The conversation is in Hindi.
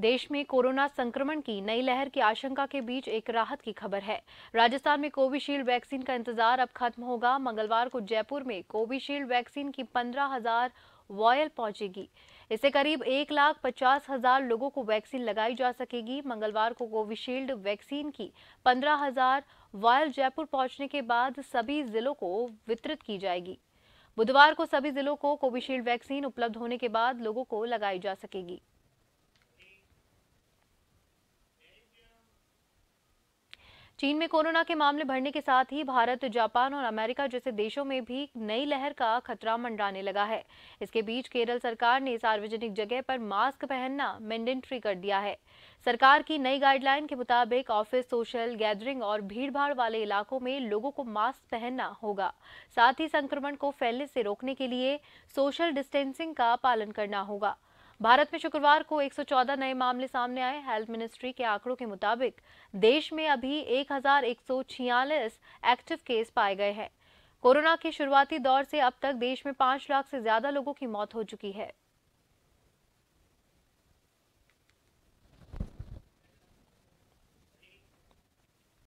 देश में कोरोना संक्रमण की नई लहर की आशंका के बीच एक राहत की खबर है राजस्थान में कोविशील्ड वैक्सीन का इंतजार अब खत्म होगा मंगलवार को जयपुर में कोविशील्ड वैक्सीन की पंद्रह हजार वॉयल पहुंचेगी इससे करीब एक लाख पचास हजार लोगों को वैक्सीन लगाई जा सकेगी मंगलवार को कोविशील्ड वैक्सीन की पंद्रह हजार वॉयल जयपुर पहुंचने के बाद सभी जिलों को वितरित की जाएगी बुधवार को सभी जिलों को कोविशील्ड वैक्सीन उपलब्ध होने के बाद लोगों को लगाई जा सकेगी चीन में कोरोना के मामले बढ़ने के साथ ही भारत जापान और अमेरिका जैसे देशों में भी नई लहर का खतरा मंडराने लगा है इसके बीच केरल सरकार ने सार्वजनिक जगह पर मास्क पहनना मैंडेटरी कर दिया है सरकार की नई गाइडलाइन के मुताबिक ऑफिस सोशल गैदरिंग और भीड़भाड़ वाले इलाकों में लोगों को मास्क पहनना होगा साथ ही संक्रमण को फैलने से रोकने के लिए सोशल डिस्टेंसिंग का पालन करना होगा भारत में शुक्रवार को 114 नए मामले सामने आए हेल्थ मिनिस्ट्री के आंकड़ों के मुताबिक देश में अभी एक एक्टिव केस पाए गए हैं कोरोना के शुरुआती दौर से अब तक देश में पांच लाख से ज्यादा लोगों की मौत हो चुकी है